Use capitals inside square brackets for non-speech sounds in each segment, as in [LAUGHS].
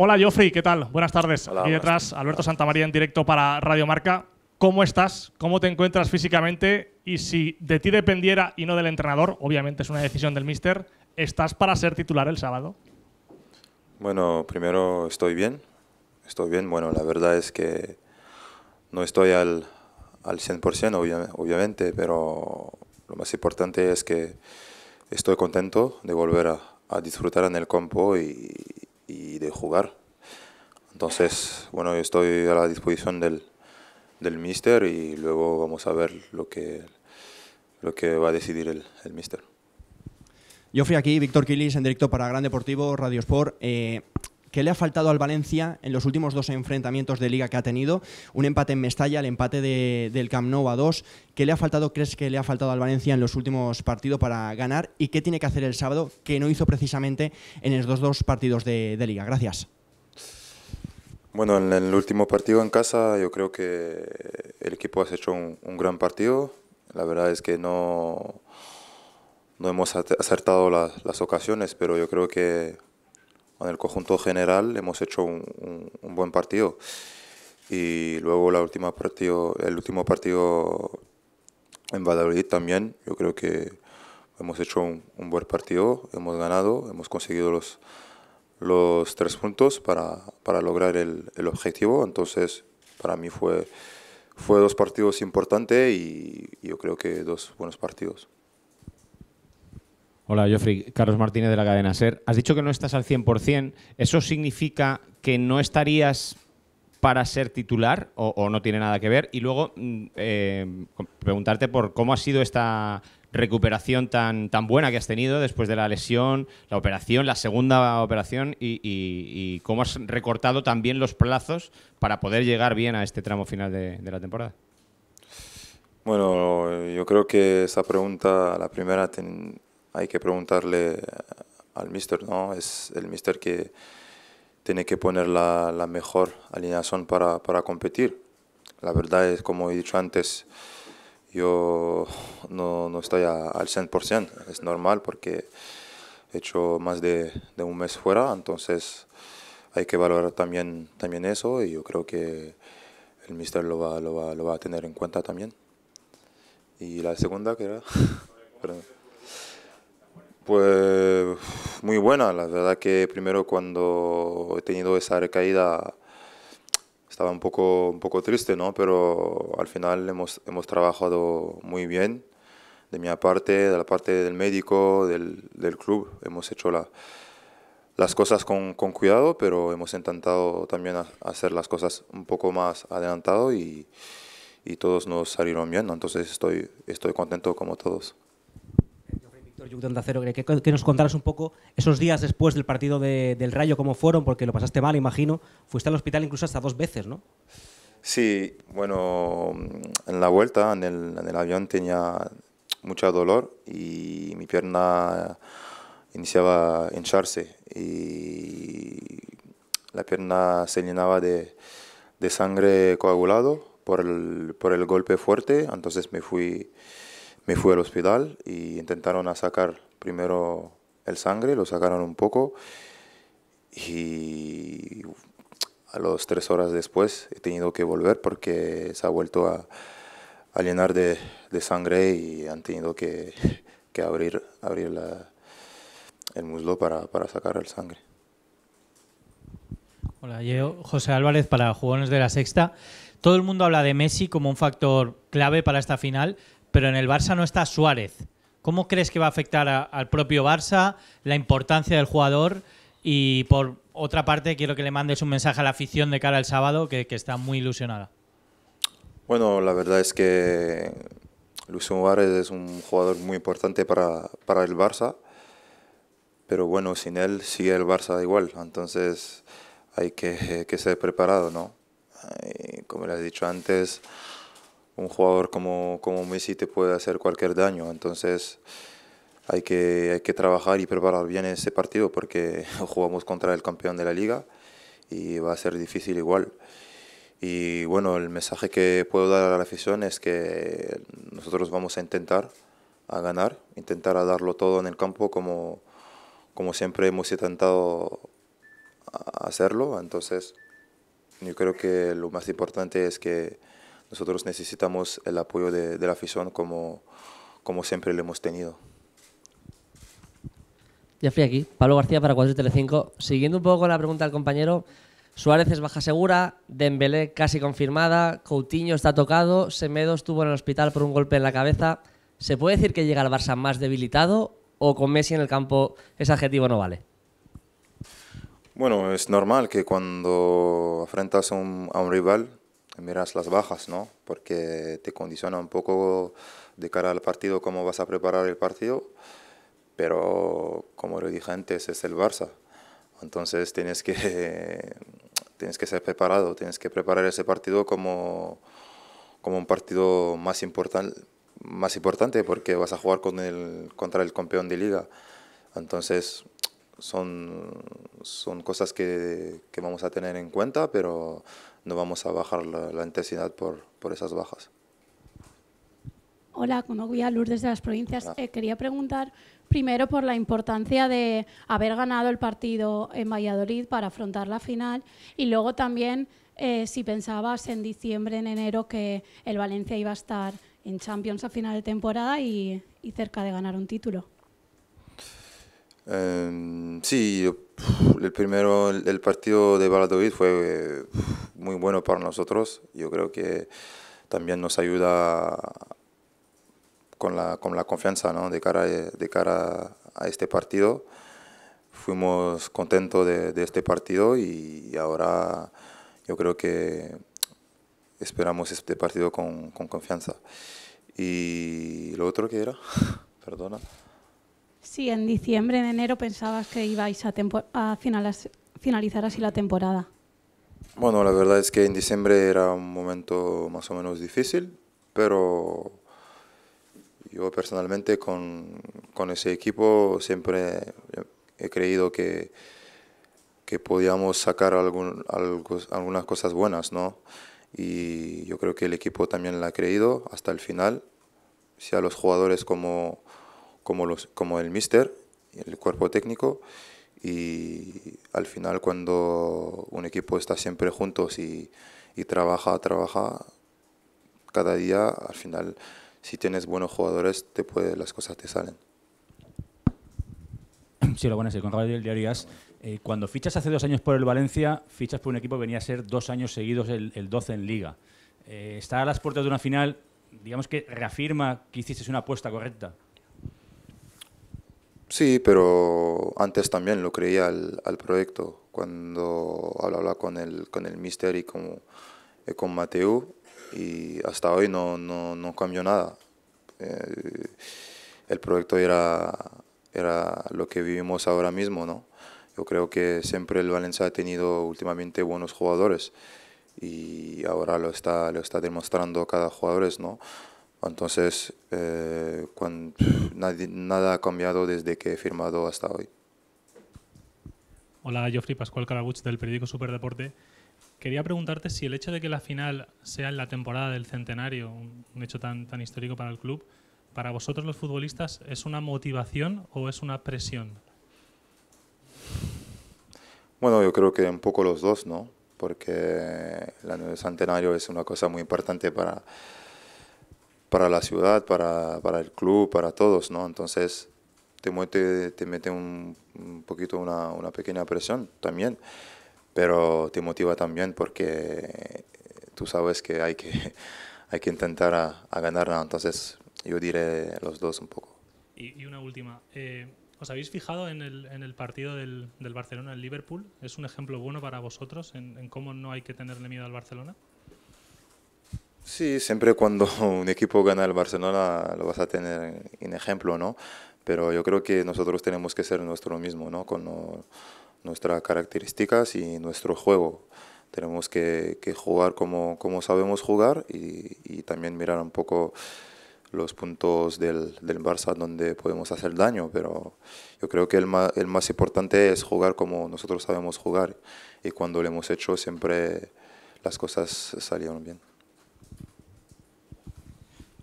Hola, Joffrey, ¿qué tal? Buenas tardes. Aquí detrás, Alberto Santamaría en directo para Radio Marca. ¿Cómo estás? ¿Cómo te encuentras físicamente? Y si de ti dependiera y no del entrenador, obviamente es una decisión del mister. ¿estás para ser titular el sábado? Bueno, primero estoy bien. Estoy bien. Bueno, la verdad es que no estoy al, 100%, obviamente, pero lo más importante es que estoy contento de volver a, a disfrutar en el campo y, y de jugar. Entonces, bueno, yo estoy a la disposición del, del míster y luego vamos a ver lo que, lo que va a decidir el, el míster. Yo fui aquí, Víctor Quilis, en directo para Gran Deportivo, Radio Sport. Eh, ¿Qué le ha faltado al Valencia en los últimos dos enfrentamientos de liga que ha tenido, un empate en Mestalla, el empate del Camp Nou a dos, ¿qué le ha faltado, crees que le ha faltado al Valencia en los últimos partidos para ganar y qué tiene que hacer el sábado que no hizo precisamente en estos dos partidos de, liga? Gracias. Bueno, en el último partido en casa yo creo que el equipo ha hecho un, gran partido, la verdad es que no, no hemos acertado las ocasiones, pero yo creo que en el conjunto general hemos hecho un, buen partido. Y luego el último partido en Valladolid también, yo creo que hemos hecho un, buen partido, hemos ganado, hemos conseguido los, los tres puntos para, lograr el, objetivo. Entonces, para mí fue, dos partidos importantes y yo creo que dos buenos partidos. Hola, Joffrey. Carlos Martínez de la cadena SER. Has dicho que no estás al 100%. ¿Eso significa que no estarías para ser titular o, no tiene nada que ver? Y luego mm, eh, preguntarte por cómo ha sido esta recuperación tan, tan buena que has tenido después de la lesión, la operación, la segunda operación y, cómo has recortado también los plazos para poder llegar bien a este tramo final de, la temporada. Bueno, yo creo que esa pregunta, la primera, hay que preguntarle al mister, ¿no? Es el mister que tiene que poner la, la mejor alineación para, para, competir. La verdad es, como he dicho antes, yo no, no estoy al 100%, es normal porque he hecho más de, de, un mes fuera, entonces hay que valorar también, también eso y yo creo que el mister lo va, lo va, lo va a tener en cuenta también. Y la segunda que era... [LAUGHS] Pues muy buena, la verdad que primero cuando he tenido esa recaída estaba un poco, un poco triste, ¿no? pero al final hemos, trabajado muy bien de mi parte, de la parte del médico, del, club. Hemos hecho las cosas con, cuidado, pero hemos intentado también hacer las cosas un poco más adelantado y, todos nos salieron bien. Entonces estoy, estoy contento como todos que, nos contaras un poco esos días después del partido de, del Rayo, cómo fueron, porque lo pasaste mal, imagino. Fuiste al hospital incluso hasta dos veces, ¿no? Sí, bueno, en la vuelta, en el, en el avión tenía mucho dolor y mi pierna iniciaba a hincharse y la pierna se llenaba de, de sangre coagulado por el, por el golpe fuerte, entonces me fui me fui al hospital y intentaron sacar primero el sangre, lo sacaron un poco y a las tres horas después he tenido que volver porque se ha vuelto a, llenar de, sangre y han tenido que, [LAUGHS] abrir, abrir el muslo para, sacar el sangre. Hola, yo José Álvarez para Jugones de la Sexta. Todo el mundo habla de Messi como un factor clave para esta final pero en el Barça no está Suárez. ¿Cómo crees que va a afectar al propio Barça la importancia del jugador? Y por otra parte, quiero que le mandes un mensaje a la afición de cara al sábado, que, está muy ilusionada. Bueno, la verdad es que Luis Suárez es un jugador muy importante para, el Barça, pero bueno, sin él sigue el Barça igual, entonces hay que, ser preparado, ¿no? como le has dicho antes, un jugador como, como Messi te puede hacer cualquier daño. Entonces hay que, hay que trabajar y preparar bien ese partido porque [LAUGHS] jugamos contra el campeón de la liga y va a ser difícil igual. Y bueno, el mensaje que puedo dar a la afición es que nosotros vamos a intentar a ganar, intentar a darlo todo en el campo como, como siempre hemos intentado hacerlo. Entonces, yo creo que lo más importante es que nosotros necesitamos el apoyo de, la afición como, como siempre lo hemos tenido. Ya fui aquí, Pablo García para 4 y 5 Siguiendo un poco con la pregunta del compañero, Suárez es baja segura, Dembélé casi confirmada, Coutinho está tocado, Semedo estuvo en el hospital por un golpe en la cabeza. ¿Se puede decir que llega al Barça más debilitado o con Messi en el campo ese adjetivo no vale? Bueno, es normal que cuando enfrentas a un, a un rival miras las bajas, ¿no? Porque te condiciona un poco de cara al partido cómo vas a preparar el partido, pero como lo dije antes, es el Barça. Entonces tienes que, [LAUGHS] tienes que ser preparado, tienes que preparar ese partido como, como un partido más, más importante porque vas a jugar con el, contra el campeón de liga. Entonces son, son cosas que, que vamos a tener en cuenta, pero no vamos a bajar la, intensidad por, por, esas bajas. Hola, como a Lourdes de las provincias, eh, quería preguntar primero por la importancia de haber ganado el partido en Valladolid para afrontar la final y luego también eh, si pensabas en diciembre, en enero, que el Valencia iba a estar en Champions a final de temporada y, y cerca de ganar un título. Em, sí, el primero, el partido de Valladolid fue muy bueno para nosotros. Yo creo que también nos ayuda con la, con la confianza de, cara, de cara a este partido. Fuimos contentos de, este partido y ahora yo creo que esperamos este partido con, con confianza. Y lo otro que era, [LAUGHS] perdona. Sí, en diciembre, en enero pensabas que ibais a, a finalizar así la temporada. Bueno, la verdad es que en diciembre era un momento más o menos difícil, pero yo personalmente con, ese equipo siempre he creído que, que podíamos sacar algunas cosas buenas, ¿no? Y yo creo que el equipo también la ha creído hasta el final, sea los jugadores como como, los, como el mister, el cuerpo técnico, y al final cuando un equipo está siempre juntos y, y trabaja, trabaja, cada día, al final, si tienes buenos jugadores, te las cosas te salen. Sí, lo bueno es que con Diarias eh, cuando fichas hace dos años por el Valencia, fichas por un equipo que venía a ser dos años seguidos el, el 12 en Liga. Eh, Estar a las puertas de una final, digamos que reafirma que hiciste una apuesta correcta. Sí, pero antes también lo creía al, proyecto. Cuando hablaba con el, con mister y con, eh, Mateo, y hasta hoy no, cambió nada. Eh, el proyecto era, era lo que vivimos ahora mismo, ¿no? Yo creo que siempre el Valencia ha tenido últimamente buenos jugadores y ahora lo está, lo está demostrando cada jugador, ¿no? Entonces, eh, cuando, nada ha cambiado desde que he firmado hasta hoy. Hola, Geoffrey Pascual Carabuch del periódico Superdeporte. Quería preguntarte si el hecho de que la final sea en la temporada del centenario, un hecho tan, tan histórico para el club, para vosotros los futbolistas, ¿es una motivación o es una presión? Bueno, yo creo que un poco los dos, ¿no? Porque el centenario es una cosa muy importante para, para la ciudad, para, para el club, para todos, ¿no? Entonces te mete, te mete un, un poquito una, una, pequeña presión también, pero te motiva también porque tú sabes que hay que, [LAUGHS] hay que intentar a, a ganar, Entonces yo diré los dos un poco. Y, una última. Eh, ¿Os habéis fijado en el, en el partido del, del Barcelona el Liverpool? ¿Es un ejemplo bueno para vosotros en cómo no hay que tenerle miedo al Barcelona? Sí, siempre cuando [LAUGHS] un equipo gana el Barcelona lo vas a tener en ejemplo, ¿no? Pero yo creo que nosotros tenemos que ser nuestro mismo, ¿no? Con nuestras características y nuestro juego. Tenemos que, jugar como, como, sabemos jugar y, también mirar un poco los puntos del, Barça donde podemos hacer daño, pero yo creo que el el más importante es jugar como nosotros sabemos jugar y cuando lo hemos hecho siempre las cosas salieron bien.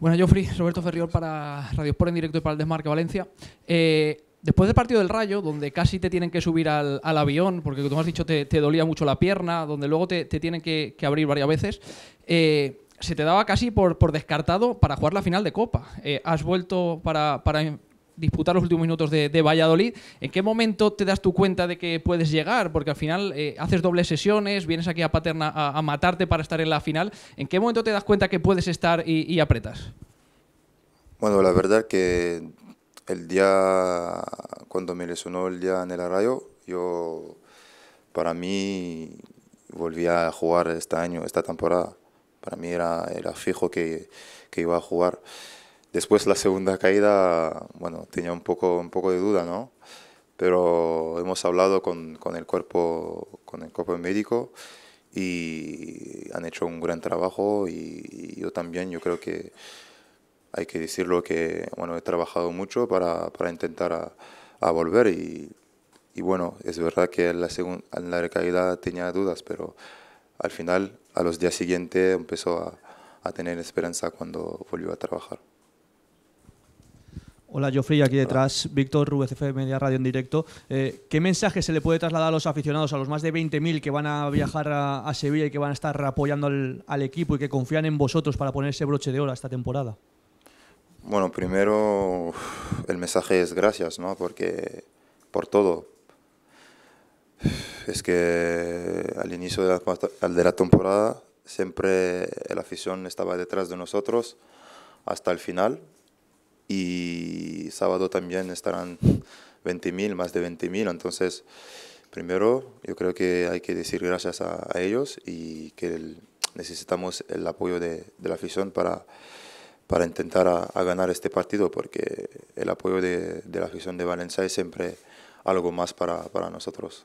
Bueno, Jofri, Roberto Ferriol para Radio Sport en directo y para el Desmarque Valencia. Eh, después del partido del Rayo, donde casi te tienen que subir al, avión, porque como has dicho te, dolía mucho la pierna, donde luego te, tienen que, abrir varias veces, eh, se te daba casi por, descartado para jugar la final de Copa. Eh, has vuelto para, para, disputar los últimos minutos de, Valladolid, ¿en qué momento te das tu cuenta de que puedes llegar? Porque al final eh, haces dobles sesiones, vienes aquí a Paterna a, matarte para estar en la final. ¿En qué momento te das cuenta que puedes estar y, apretas? Bueno, la verdad que el día, cuando me lesionó el día en el Arrayo, yo, para mí, volvía a jugar este año, esta temporada. Para mí era, el fijo que iba a jugar. Después la segunda caída, bueno, tenía un poco, un poco de duda, ¿no? Pero hemos hablado con, el, cuerpo, con el médico y han hecho un gran trabajo y, yo también, yo creo que hay que decirlo que, bueno, he trabajado mucho para, intentar a, volver y, bueno, es verdad que en la, segunda en tenía dudas, pero al final, a los días siguientes, empezó a tener esperanza cuando volvió a trabajar. Hola, Joffrey, aquí detrás, Víctor, Víctor, CF Media Radio en directo. Eh, ¿Qué mensaje se le puede trasladar a los aficionados, a los más de 20.000 que van a viajar a, Sevilla y que van a estar apoyando al, equipo y que confían en vosotros para ponerse broche de oro esta temporada? Bueno, primero el mensaje es gracias, ¿no? Porque por todo. Es que al inicio de la, de la temporada siempre la afición estaba detrás de nosotros hasta el final y sábado también estarán 20.000, más de 20.000. Entonces, primero yo creo que hay que decir gracias a, ellos y que necesitamos el apoyo de, la afición para, intentar ganar este partido, porque el apoyo de, la afición de Valencia es siempre algo más para nosotros.